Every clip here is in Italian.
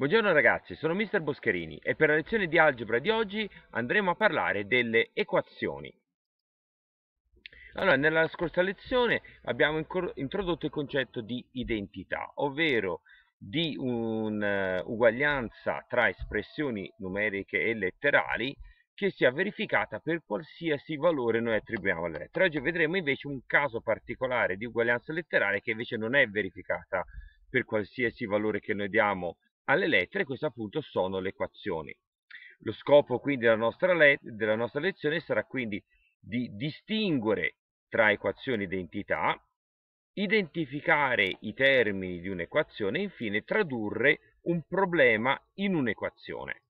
Buongiorno ragazzi, sono Mr. Boscherini e per la lezione di algebra di oggi andremo a parlare delle equazioni. Allora, nella scorsa lezione abbiamo introdotto il concetto di identità, ovvero di un'uguaglianza eh, tra espressioni numeriche e letterali che sia verificata per qualsiasi valore noi attribuiamo alla lettera. Oggi vedremo invece un caso particolare di uguaglianza letterale che invece non è verificata per qualsiasi valore che noi diamo alle lettere, queste appunto sono le equazioni. Lo scopo quindi della nostra, della nostra lezione sarà quindi di distinguere tra equazioni ed entità, identificare i termini di un'equazione e infine tradurre un problema in un'equazione.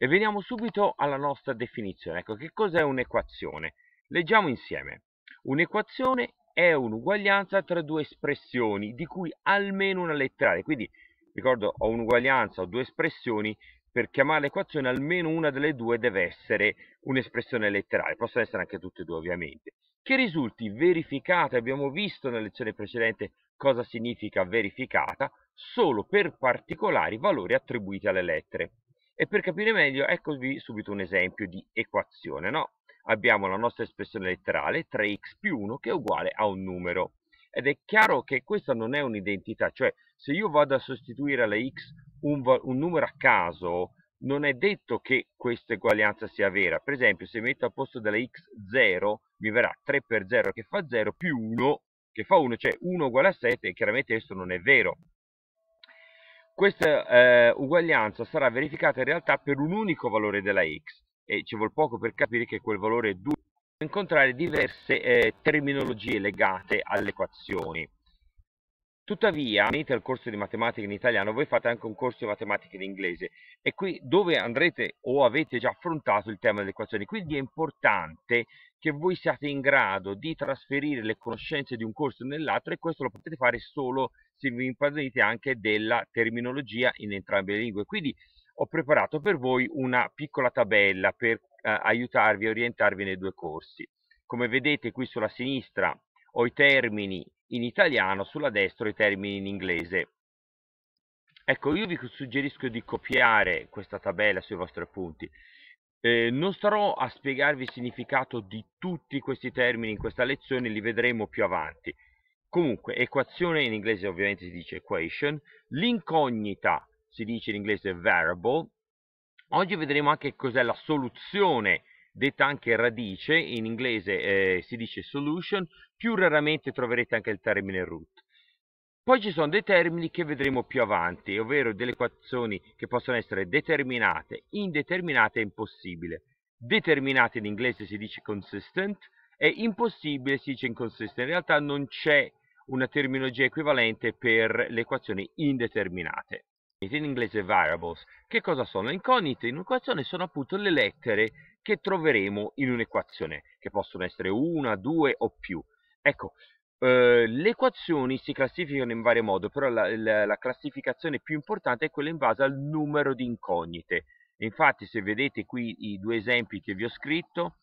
E veniamo subito alla nostra definizione. Ecco, che cos'è un'equazione? Leggiamo insieme. Un'equazione è un'uguaglianza tra due espressioni, di cui almeno una letterale. Quindi ricordo ho un'uguaglianza, ho due espressioni, per chiamare l'equazione almeno una delle due deve essere un'espressione letterale, possono essere anche tutte e due ovviamente, che risulti verificata, abbiamo visto nella lezione precedente cosa significa verificata, solo per particolari valori attribuiti alle lettere. E per capire meglio eccovi subito un esempio di equazione, no? Abbiamo la nostra espressione letterale 3x più 1 che è uguale a un numero. Ed è chiaro che questa non è un'identità, cioè se io vado a sostituire alla x un, un numero a caso, non è detto che questa eguaglianza sia vera. Per esempio, se metto al posto della x 0, mi verrà 3 per 0 che fa 0 più 1 che fa 1, cioè 1 uguale a 7, e chiaramente questo non è vero. Questa eh, uguaglianza sarà verificata in realtà per un unico valore della x, e ci vuole poco per capire che quel valore è 2. Incontrare diverse eh, terminologie legate alle equazioni. Tuttavia, unite al corso di matematica in italiano, voi fate anche un corso di matematica in inglese e qui dove andrete o avete già affrontato il tema delle equazioni. Quindi è importante che voi siate in grado di trasferire le conoscenze di un corso nell'altro e questo lo potete fare solo se vi impadronite anche della terminologia in entrambe le lingue. Quindi ho preparato per voi una piccola tabella per eh, aiutarvi a orientarvi nei due corsi. Come vedete qui sulla sinistra ho i termini in italiano, sulla destra i termini in inglese. Ecco, io vi suggerisco di copiare questa tabella sui vostri appunti. Eh, non starò a spiegarvi il significato di tutti questi termini in questa lezione, li vedremo più avanti. Comunque, equazione in inglese ovviamente si dice equation, l'incognita si dice in inglese variable. Oggi vedremo anche cos'è la soluzione detta anche radice, in inglese eh, si dice solution, più raramente troverete anche il termine root. Poi ci sono dei termini che vedremo più avanti, ovvero delle equazioni che possono essere determinate, indeterminate e impossibile. Determinate in inglese si dice consistent e impossibile si dice inconsistent. In realtà non c'è una terminologia equivalente per le equazioni indeterminate in inglese variables. Che cosa sono? Le incognite in un'equazione sono appunto le lettere che troveremo in un'equazione, che possono essere una, due o più. Ecco, eh, le equazioni si classificano in vario modo, però la, la, la classificazione più importante è quella in base al numero di incognite. Infatti se vedete qui i due esempi che vi ho scritto,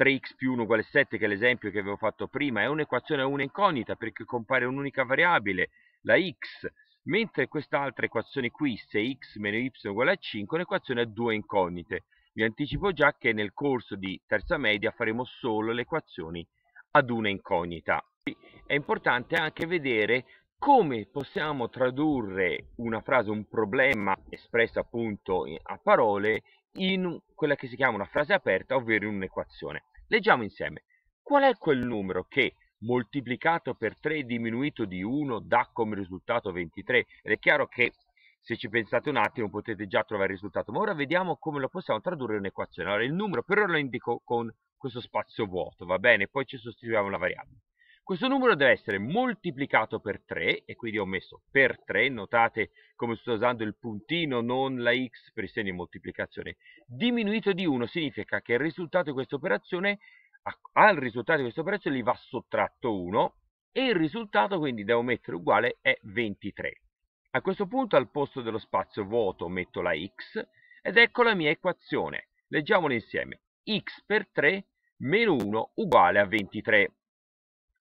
3x più 1 uguale 7 che è l'esempio che avevo fatto prima, è un'equazione a una incognita perché compare un'unica variabile, la x, Mentre quest'altra equazione qui, se x meno y uguale a 5, è un'equazione a due incognite. Vi anticipo già che nel corso di terza media faremo solo le equazioni ad una incognita. È importante anche vedere come possiamo tradurre una frase, un problema espresso appunto a parole in quella che si chiama una frase aperta, ovvero in un'equazione. Leggiamo insieme. Qual è quel numero che moltiplicato per 3 e diminuito di 1 dà come risultato 23 ed è chiaro che se ci pensate un attimo potete già trovare il risultato ma ora vediamo come lo possiamo tradurre in un'equazione allora il numero per ora lo indico con questo spazio vuoto va bene poi ci sostituiamo la variabile questo numero deve essere moltiplicato per 3 e quindi ho messo per 3 notate come sto usando il puntino non la x per i segni di moltiplicazione diminuito di 1 significa che il risultato di questa operazione Ecco, al risultato di questo prezzo gli va sottratto 1 e il risultato quindi devo mettere uguale è 23. A questo punto al posto dello spazio vuoto metto la x ed ecco la mia equazione. Leggiamola insieme. x per 3 meno 1 uguale a 23.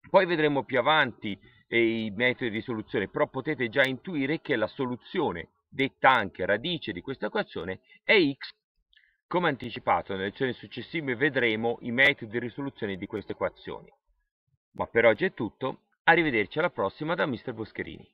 Poi vedremo più avanti eh, i metodi di soluzione, però potete già intuire che la soluzione, detta anche radice di questa equazione, è x come anticipato nelle lezioni successive vedremo i metodi di risoluzione di queste equazioni. Ma per oggi è tutto, arrivederci alla prossima da Mr. Boscherini.